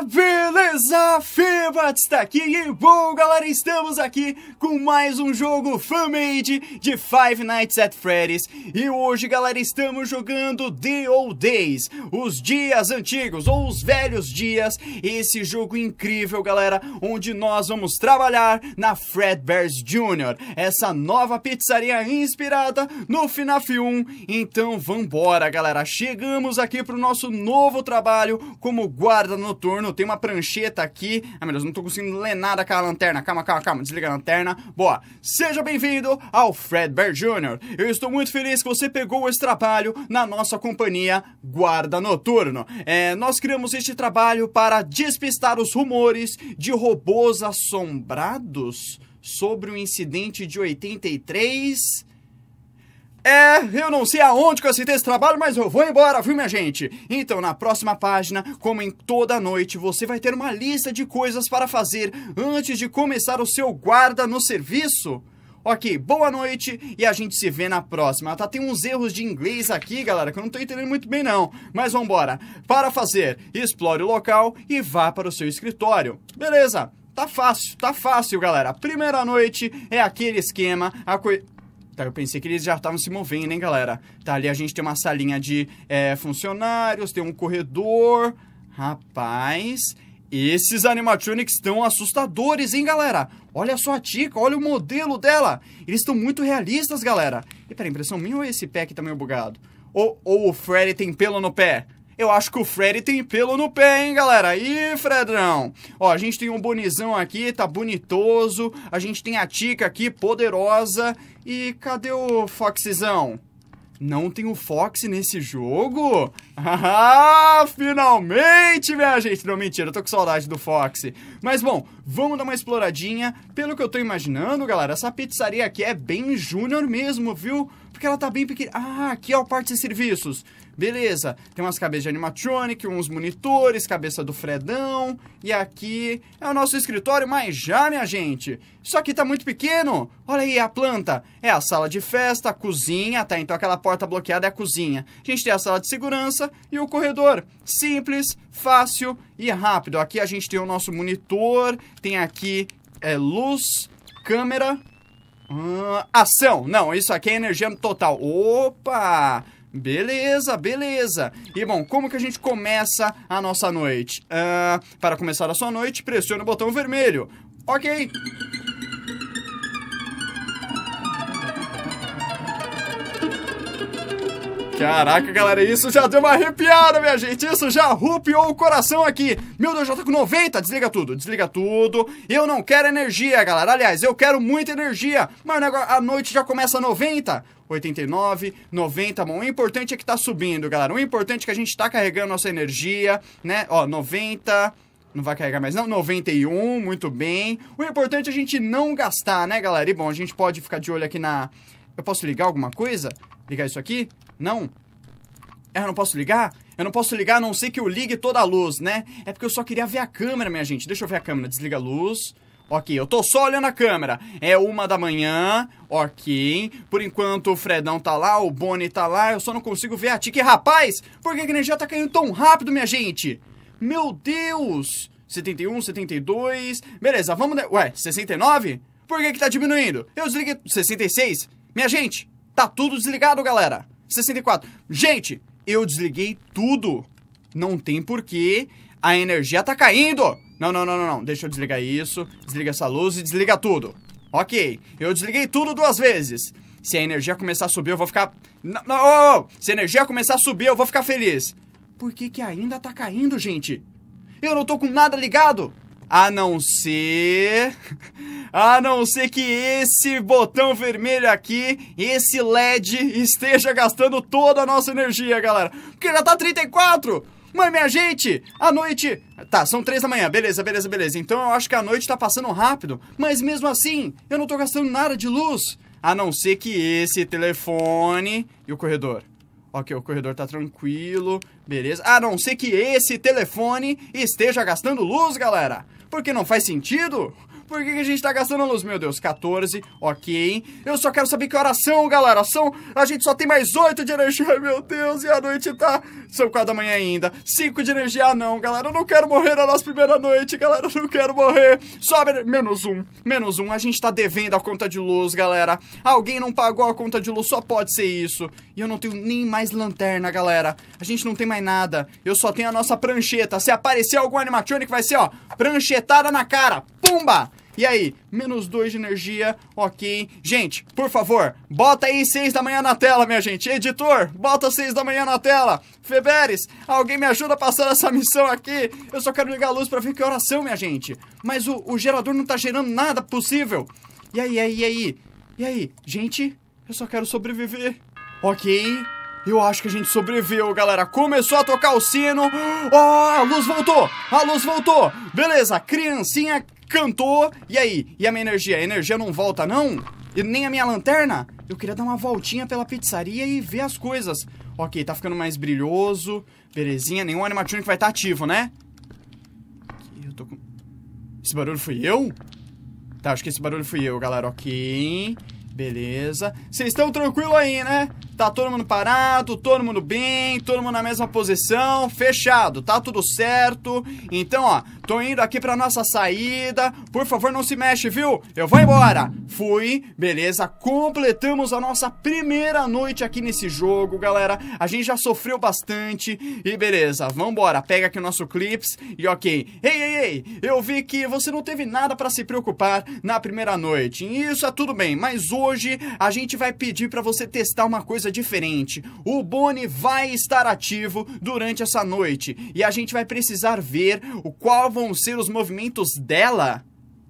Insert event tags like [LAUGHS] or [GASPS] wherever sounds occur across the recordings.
Every beleza? Febat está aqui e bom, galera, estamos aqui com mais um jogo fan-made de Five Nights at Freddy's E hoje, galera, estamos jogando The Old Days, os dias antigos ou os velhos dias Esse jogo incrível, galera, onde nós vamos trabalhar na Fredbear's Jr. Essa nova pizzaria inspirada no FNAF 1 Então vambora, galera, chegamos aqui para o nosso novo trabalho como guarda noturno Tem uma prancheta tá aqui. Ah, meu Deus, não tô conseguindo ler nada com a lanterna. Calma, calma, calma. Desliga a lanterna. Boa. Seja bem-vindo ao Fred Bear Jr. Eu estou muito feliz que você pegou esse trabalho na nossa companhia Guarda Noturno. É, nós criamos este trabalho para despistar os rumores de robôs assombrados sobre o incidente de 83 é, eu não sei aonde que eu aceitei esse trabalho, mas eu vou embora, viu, minha gente? Então, na próxima página, como em toda noite, você vai ter uma lista de coisas para fazer antes de começar o seu guarda no serviço. Ok, boa noite e a gente se vê na próxima. Tá, tem uns erros de inglês aqui, galera, que eu não tô entendendo muito bem não. Mas vambora. Para fazer, explore o local e vá para o seu escritório. Beleza, tá fácil, tá fácil, galera. Primeira noite é aquele esquema, a coisa... Tá, eu pensei que eles já estavam se movendo, hein, galera? Tá, ali a gente tem uma salinha de é, funcionários, tem um corredor. Rapaz, esses animatronics estão assustadores, hein, galera? Olha só a Tica, olha o modelo dela. Eles estão muito realistas, galera. E pera, impressão minha ou esse pé aqui tá meio bugado? Ou, ou o Freddy tem pelo no pé? Eu acho que o Fred tem pelo no pé, hein, galera? Aí, Fredrão! Ó, a gente tem um bonizão aqui, tá bonitoso. A gente tem a Tica aqui, poderosa. E cadê o Foxzão? Não tem o Fox nesse jogo? [LAUGHS] Ah, finalmente, minha gente! Não, mentira, eu tô com saudade do Fox. Mas, bom, vamos dar uma exploradinha. Pelo que eu tô imaginando, galera, essa pizzaria aqui é bem júnior mesmo, viu? Porque ela tá bem pequena. Ah, aqui é o parte de serviços. Beleza, tem umas cabeças de animatronic, uns monitores, cabeça do Fredão. E aqui é o nosso escritório, mas já, minha gente, isso aqui tá muito pequeno. Olha aí a planta. É a sala de festa, a cozinha, tá? Então aquela porta bloqueada é a cozinha. A gente tem a sala de segurança e o corredor. Simples, fácil e rápido. Aqui a gente tem o nosso monitor, tem aqui é, luz, câmera, Uh, ação! Não, isso aqui é energia total. Opa! Beleza, beleza. E bom, como que a gente começa a nossa noite? Uh, para começar a sua noite, pressione o botão vermelho. Ok. Caraca, galera, isso já deu uma arrepiada, minha gente. Isso já rupiou o coração aqui. Meu Deus, já tá com 90. Desliga tudo, desliga tudo. Eu não quero energia, galera. Aliás, eu quero muita energia. Mas a noite já começa 90. 89, 90, bom, o importante é que tá subindo, galera, o importante é que a gente tá carregando nossa energia, né, ó, 90, não vai carregar mais não, 91, muito bem, o importante é a gente não gastar, né, galera, e bom, a gente pode ficar de olho aqui na, eu posso ligar alguma coisa? Ligar isso aqui? Não. Ah, eu não posso ligar? Eu não posso ligar a não ser que eu ligue toda a luz, né? É porque eu só queria ver a câmera, minha gente. Deixa eu ver a câmera. Desliga a luz. Ok, eu tô só olhando a câmera. É uma da manhã, ok. Por enquanto o Fredão tá lá, o Bonnie tá lá, eu só não consigo ver a Tiki. Rapaz, por que a energia tá caindo tão rápido, minha gente? Meu Deus! 71, 72... Beleza, vamos... De... Ué, 69? Por que que tá diminuindo? Eu desliguei... 66? Minha gente, tá tudo desligado, galera. 64. Gente, eu desliguei tudo. Não tem porquê. A energia tá caindo. Não, não, não, não, não. Deixa eu desligar isso. Desliga essa luz e desliga tudo. Ok. Eu desliguei tudo duas vezes. Se a energia começar a subir, eu vou ficar... Não, não. Se a energia começar a subir, eu vou ficar feliz. Por que que ainda tá caindo, gente? Eu não tô com nada ligado. A não ser. [LAUGHS] A não ser que esse botão vermelho aqui, esse LED, esteja gastando toda a nossa energia, galera. Porque já tá 34! Mãe minha gente, a noite. Tá, são três da manhã, beleza, beleza, beleza. Então eu acho que a noite tá passando rápido. Mas mesmo assim, eu não tô gastando nada de luz. A não ser que esse telefone e o corredor. Ok, o corredor tá tranquilo, beleza. A não ser que esse telefone esteja gastando luz, galera. Porque não faz sentido? Por que, que a gente tá gastando luz? Meu Deus, 14, ok. Eu só quero saber que oração, galera. São, a gente só tem mais 8 de energia, Ai, meu Deus, e a noite tá... São 4 da manhã ainda. 5 de energia, ah, não, galera. Eu não quero morrer na nossa primeira noite, galera. Eu não quero morrer. Sobe, menos um, menos um. A gente tá devendo a conta de luz, galera. Alguém não pagou a conta de luz, só pode ser isso. E eu não tenho nem mais lanterna, galera. A gente não tem mais nada. Eu só tenho a nossa prancheta. Se aparecer algum animatronic, vai ser, ó, pranchetada na cara. Pumba! E aí, menos 2 de energia, ok. Gente, por favor, bota aí 6 da manhã na tela, minha gente. Editor, bota 6 da manhã na tela. Feberes, alguém me ajuda a passar essa missão aqui. Eu só quero ligar a luz pra ver que horas são, minha gente. Mas o, o gerador não tá gerando nada possível. E aí, e aí, e aí? E aí, gente, eu só quero sobreviver. Ok. Eu acho que a gente sobreviveu, galera. Começou a tocar o sino. Oh, a luz voltou! A luz voltou! Beleza, criancinha cantou. E aí? E a minha energia? A energia não volta, não? E nem a minha lanterna? Eu queria dar uma voltinha pela pizzaria e ver as coisas. Ok, tá ficando mais brilhoso. Belezinha, nenhum animatronic vai estar tá ativo, né? Eu tô com... Esse barulho fui eu? Tá, acho que esse barulho fui eu, galera. Ok. Beleza. Vocês estão tranquilo aí, né? tá todo mundo parado, todo mundo bem, todo mundo na mesma posição, fechado, tá tudo certo. Então, ó, tô indo aqui pra nossa saída, por favor não se mexe, viu? Eu vou embora. Fui, beleza, completamos a nossa primeira noite aqui nesse jogo, galera. A gente já sofreu bastante e beleza, vambora, pega aqui o nosso clips e ok. Ei, ei, ei, eu vi que você não teve nada pra se preocupar na primeira noite, isso é tudo bem, mas hoje a gente vai pedir pra você testar uma coisa coisa diferente. O Boni vai estar ativo durante essa noite e a gente vai precisar ver o qual vão ser os movimentos dela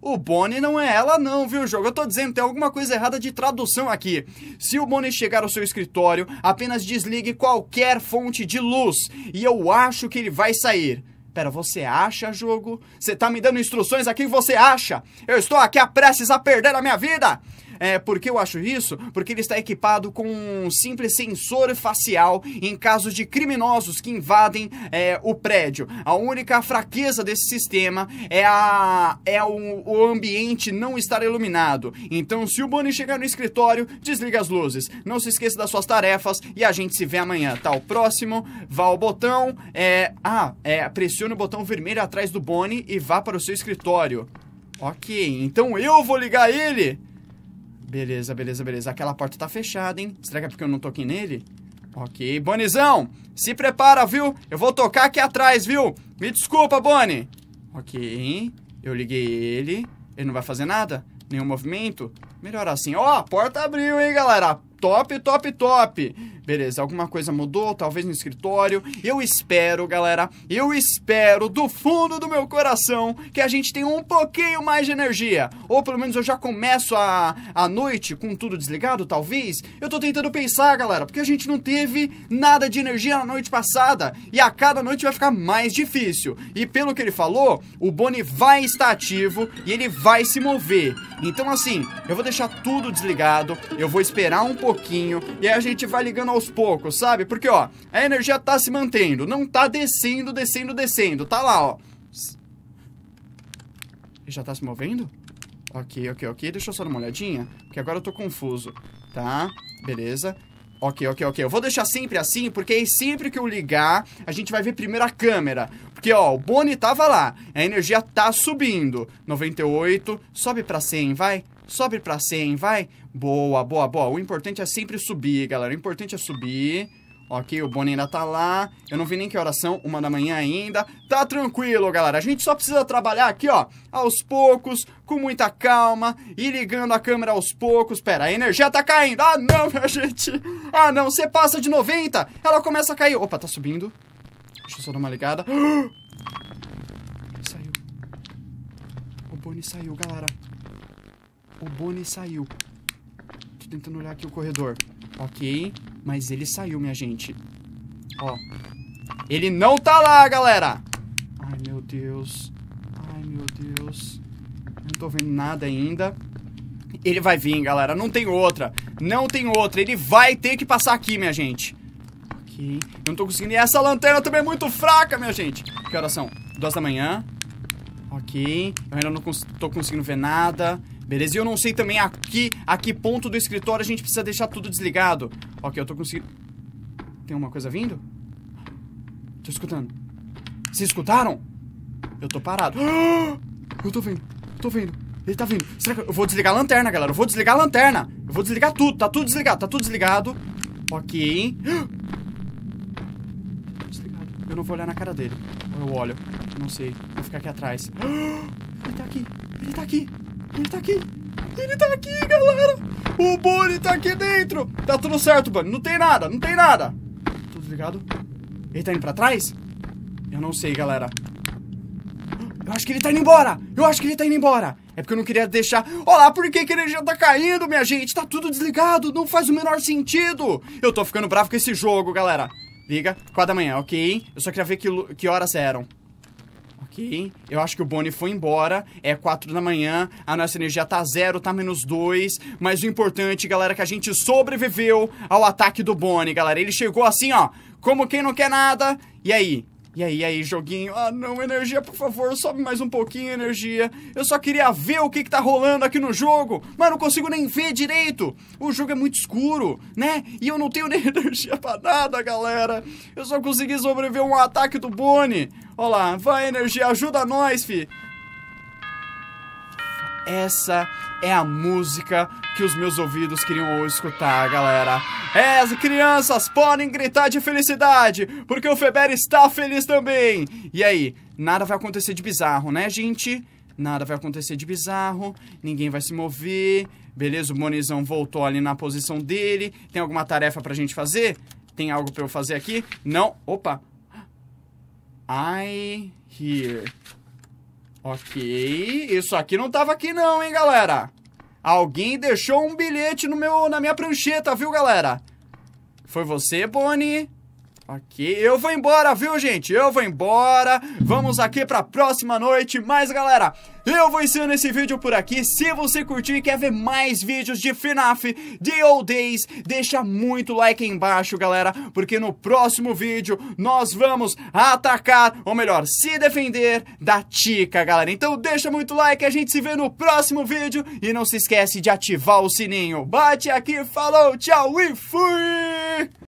o Bonnie não é ela não, viu, jogo? Eu tô dizendo, tem alguma coisa errada de tradução aqui. Se o Bonnie chegar ao seu escritório, apenas desligue qualquer fonte de luz. E eu acho que ele vai sair. Pera, você acha, jogo? Você tá me dando instruções aqui, você acha? Eu estou aqui a prestes a perder a minha vida! É, por que eu acho isso? Porque ele está equipado com um simples sensor facial em casos de criminosos que invadem é, o prédio. A única fraqueza desse sistema é, a, é o, o ambiente não estar iluminado. Então, se o Bonnie chegar no escritório, desliga as luzes. Não se esqueça das suas tarefas e a gente se vê amanhã. Tá, o próximo, vá ao botão, é... Ah, é, pressione o botão vermelho atrás do Bonnie e vá para o seu escritório. Ok, então eu vou ligar ele! Beleza, beleza, beleza. Aquela porta tá fechada, hein? Será que é porque eu não toquei nele? Ok, Bonizão, se prepara, viu? Eu vou tocar aqui atrás, viu? Me desculpa, Boni. Ok, eu liguei ele. Ele não vai fazer nada? Nenhum movimento? Melhor assim. Ó, oh, a porta abriu, hein, galera? top, top, top. Beleza, alguma coisa mudou, talvez no escritório. Eu espero, galera, eu espero do fundo do meu coração que a gente tenha um pouquinho mais de energia. Ou pelo menos eu já começo a, a noite com tudo desligado, talvez. Eu tô tentando pensar, galera, porque a gente não teve nada de energia na noite passada. E a cada noite vai ficar mais difícil. E pelo que ele falou, o Bonnie vai estar ativo e ele vai se mover. Então, assim, eu vou deixar tudo desligado, eu vou esperar um pouquinho pouquinho, e aí a gente vai ligando aos poucos, sabe? Porque, ó, a energia tá se mantendo, não tá descendo, descendo, descendo, tá lá, ó. Já tá se movendo? Ok, ok, ok, deixa eu só dar uma olhadinha, porque agora eu tô confuso, tá? Beleza. Ok, ok, ok. Eu vou deixar sempre assim, porque aí sempre que eu ligar, a gente vai ver primeiro a câmera. Porque, ó, o Bonnie tava lá, a energia tá subindo. 98, sobe pra 100, vai. Sobe pra 100, vai. Boa, boa, boa. O importante é sempre subir, galera. O importante é subir. Ok, o Bonnie ainda tá lá. Eu não vi nem que oração, uma da manhã ainda. Tá tranquilo, galera. A gente só precisa trabalhar aqui, ó, aos poucos, com muita calma e ligando a câmera aos poucos. Pera, a energia tá caindo. Ah, não, [LAUGHS] minha gente. Ah, não, você passa de 90, ela começa a cair. Opa, tá subindo. Deixa eu só dar uma ligada. [GASPS] Saiu. O Bonnie saiu, galera. O Bonnie saiu. Tô tentando olhar aqui o corredor. Ok, mas ele saiu, minha gente. Ó. Ele não tá lá, galera! Ai, meu Deus. Ai, meu Deus. Eu não tô vendo nada ainda. Ele vai vir, galera. Não tem outra. Não tem outra. Ele vai ter que passar aqui, minha gente. Ok. Eu não tô conseguindo. E essa lanterna também é muito fraca, minha gente. Que horas são? Duas da manhã. Ok. Eu ainda não cons tô conseguindo ver nada. Beleza? E eu não sei também aqui, a que ponto do escritório a gente precisa deixar tudo desligado. Ok, eu tô conseguindo... Tem uma coisa vindo? Tô escutando. Vocês escutaram? Eu tô parado. [GASPS] Eu tô vendo, eu tô vendo. Ele tá vindo. Será que eu vou desligar a lanterna, galera? Eu vou desligar a lanterna. Eu vou desligar tudo. Tá tudo desligado, tá tudo desligado. Ok. [GASPS] Desligado. Eu não vou olhar na cara dele. Eu olho. não sei. Vou ficar aqui atrás. [GASPS] Ele tá aqui. Ele tá aqui. Ele tá aqui. Ele tá aqui, galera. O Bonnie tá aqui dentro. Tá tudo certo, Bonnie. Não tem nada, não tem nada. Tudo ligado? Ele tá indo pra trás? Eu não sei, galera. Eu acho que ele tá indo embora. Eu acho que ele tá indo embora. É porque eu não queria deixar... Olá, por que, que ele já tá caindo, minha gente? Tá tudo desligado, não faz o menor sentido. Eu tô ficando bravo com esse jogo, galera. Liga, 4 da manhã, ok? Eu só queria ver que, que horas eram eu acho que o Bonnie foi embora, é quatro da manhã, a nossa energia tá zero, tá menos dois, mas o importante, galera, é que a gente sobreviveu ao ataque do Bonnie, galera. Ele chegou assim, ó, como quem não quer nada, e aí, e aí, aí, joguinho? Ah, não, energia, por favor, sobe mais um pouquinho, energia. Eu só queria ver o que, que tá rolando aqui no jogo, mas não consigo nem ver direito. O jogo é muito escuro, né? E eu não tenho [LAUGHS] nem energia pra nada, galera. Eu só consegui sobreviver a um ataque do Bonnie. Olha lá, vai, energia, ajuda nós, fi. Essa é a música que os meus ouvidos queriam escutar, galera. É, as crianças podem gritar de felicidade, porque o Feber está feliz também. E aí, nada vai acontecer de bizarro, né, gente? Nada vai acontecer de bizarro, ninguém vai se mover. Beleza, o Monizão voltou ali na posição dele. Tem alguma tarefa pra gente fazer? Tem algo pra eu fazer aqui? Não. Opa. I hear. Ok. Isso aqui não tava aqui não, hein, galera. Alguém deixou um bilhete no meu, na minha prancheta, viu, galera? Foi você, Bonnie? Aqui, eu vou embora, viu, gente? Eu vou embora. Vamos aqui pra próxima noite. Mas, galera, eu vou encerrando esse vídeo por aqui. Se você curtiu e quer ver mais vídeos de FNAF, de Old Days, deixa muito like aí embaixo, galera. Porque no próximo vídeo nós vamos atacar, ou melhor, se defender da Tica, galera. Então deixa muito like, a gente se vê no próximo vídeo. E não se esquece de ativar o sininho. Bate aqui, falou, tchau e fui!